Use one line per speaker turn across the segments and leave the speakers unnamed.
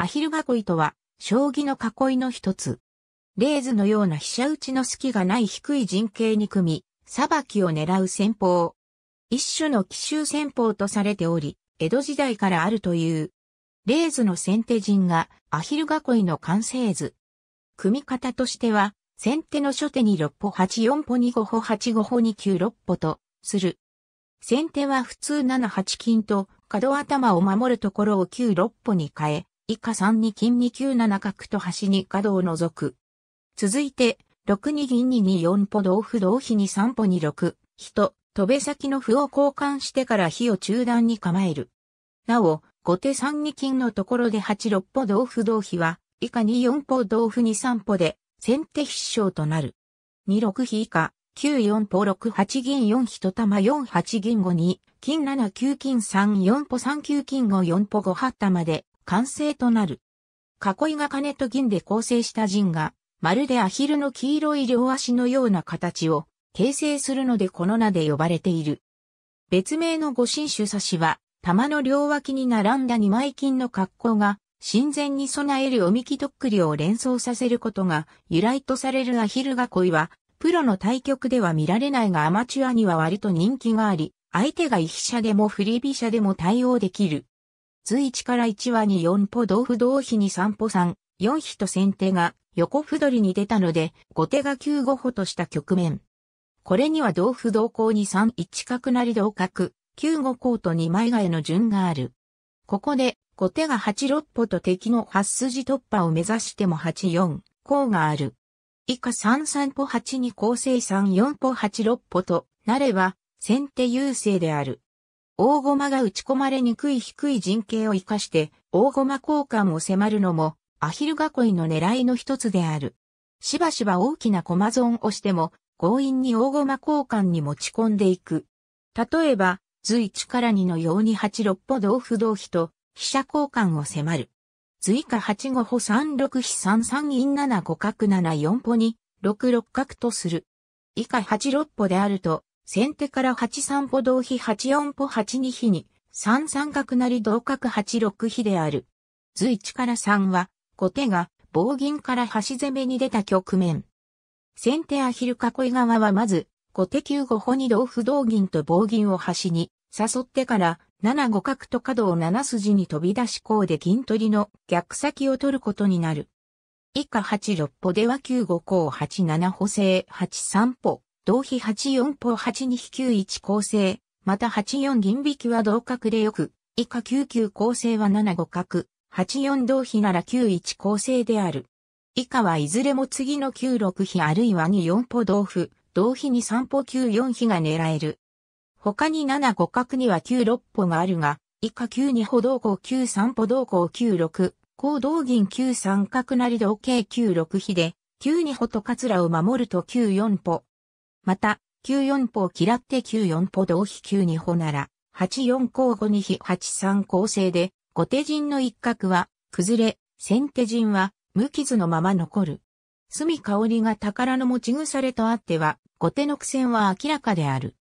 アヒル囲いとは、将棋の囲いの一つ。レーズのような飛車打ちの隙がない低い陣形に組み、裁きを狙う戦法。一種の奇襲戦法とされており、江戸時代からあるという。レーズの先手陣がアヒル囲いの完成図。組み方としては、先手の初手に6歩8、4歩2、5歩8、5歩2、9、6歩と、する。先手は普通7、8金と、角頭を守るところを9、6歩に変え、以下3に金2九七角と端に角を除く。続いて、6に銀2二四歩同歩同飛二三歩に6、飛と、飛べ先の歩を交換してから火を中段に構える。なお、後手3に金のところで8六歩同歩同飛は、以下二四歩同歩二三歩で、先手必勝となる。2六飛以下、9四歩6八銀4飛と玉4八銀5に、金7九金3四歩3九金5四歩5八玉で、完成となる。囲いが金と銀で構成した陣が、まるでアヒルの黄色い両足のような形を形成するのでこの名で呼ばれている。別名の五神主差しは、玉の両脇に並んだ二枚金の格好が、神前に備えるおみきとっくりを連想させることが由来とされるアヒル囲いは、プロの対局では見られないがアマチュアには割と人気があり、相手が飛車でも振り飛車でも対応できる図1から1話に4歩同歩同飛に3歩3、4飛と先手が横歩取りに出たので、後手が9五歩とした局面。これには同歩同行に3一角なり同角、9五行と2枚替えの順がある。ここで、後手が8六歩と敵の8筋突破を目指しても8四行がある。以下3三歩8に構成3四歩8六歩となれば、先手優勢である。大駒が打ち込まれにくい低い陣形を活かして、大駒交換を迫るのも、アヒル囲いの狙いの一つである。しばしば大きな駒損をしても、強引に大駒交換に持ち込んでいく。例えば、図1から2のように8六歩同歩同飛と、飛車交換を迫る。図以下8五歩3六飛3三銀7五角7四歩に、6六角とする。以下8六歩であると、先手から8三歩同飛8四歩8二飛に、3三角成同角8六飛である。図一から3は、後手が棒銀から端攻めに出た局面。先手アヒル囲い側はまず、後手9五歩に同歩同銀と棒銀を端に誘ってから、7五角と角を7筋に飛び出しこうで銀取りの逆先を取ることになる。以下8六歩では9五項8七歩正8三歩。同比84歩8 2 9 1構成、また84銀引きは同角でよく、以下99構成は7五角、84同比なら91構成である。以下はいずれも次の9六比あるいは2四歩同歩、同比に三歩9四比が狙える。他に7五角には9六歩があるが、以下9二歩同行9三歩同行9六、高同銀9三角成同計9六比で、9二歩と桂を守ると9四歩、また、94歩を嫌って94歩同飛9二歩なら、84項5に飛83構成で、後手陣の一角は、崩れ、先手陣は、無傷のまま残る。隅香りが宝の持ち腐れとあっては、後手の苦戦は明らかである。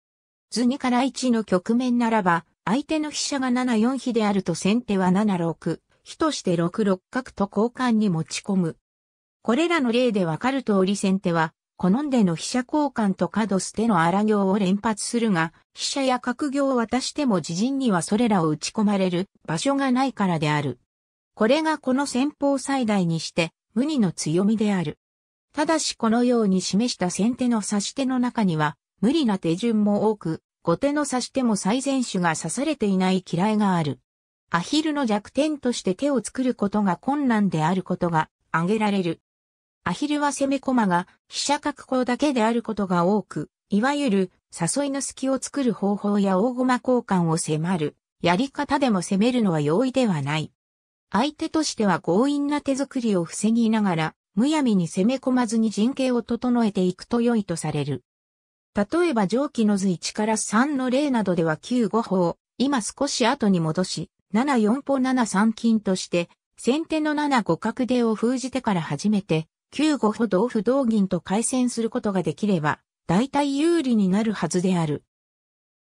図2から1の局面ならば、相手の飛車が74飛であると先手は76、飛として6六角と交換に持ち込む。これらの例でわかる通り先手は、好んでの飛車交換と角捨ての荒行を連発するが、飛車や角行を渡しても自陣にはそれらを打ち込まれる場所がないからである。これがこの戦法最大にして、無二の強みである。ただしこのように示した先手の指し手の中には、無理な手順も多く、後手の指し手も最善手が指されていない嫌いがある。アヒルの弱点として手を作ることが困難であることが挙げられる。アヒルは攻め駒が飛車確保だけであることが多く、いわゆる誘いの隙を作る方法や大駒交換を迫る、やり方でも攻めるのは容易ではない。相手としては強引な手作りを防ぎながら、むやみに攻め込まずに陣形を整えていくと良いとされる。例えば上記の図1から3の例などでは9五法、今少し後に戻し、7四歩7三金として、先手の7五角出を封じてから初めて、9五歩同歩同銀と回戦することができれば、大体有利になるはずである。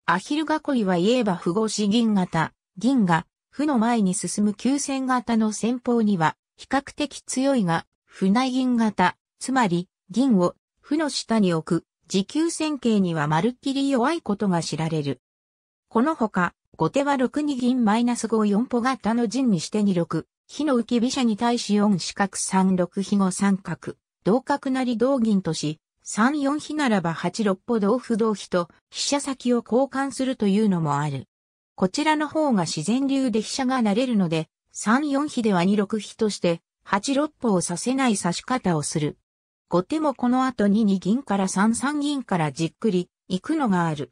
アヒル囲いは言えば符号子銀型、銀が、負の前に進む急戦型の戦法には、比較的強いが、負内銀型、つまり、銀を、負の下に置く、持久戦形にはまるっきり弱いことが知られる。このほか、後手は6二銀マイナス5四歩型の陣にして2六、火の浮き飛車に対し4四角三六飛後三角、同角なり同銀とし、三四飛ならば八六歩同歩同飛と飛車先を交換するというのもある。こちらの方が自然流で飛車が慣れるので、三四飛では二六飛として、八六歩をさせない指し方をする。後手もこの後二二銀から三三銀からじっくり行くのがある。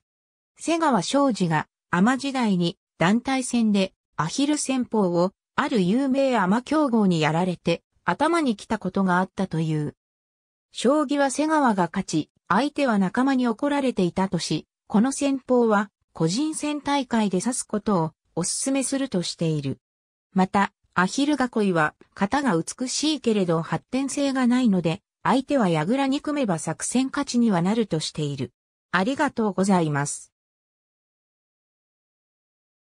瀬川昌司が、天時代に団体戦でアヒル戦法をある有名マ競合にやられて、頭に来たことがあったという。将棋は瀬川が勝ち、相手は仲間に怒られていたとし、この戦法は個人戦大会で指すことをお勧めするとしている。また、アヒル囲いは型が美しいけれど発展性がないので、相手は矢倉に組めば作戦勝ちにはなるとしている。ありがとうございます。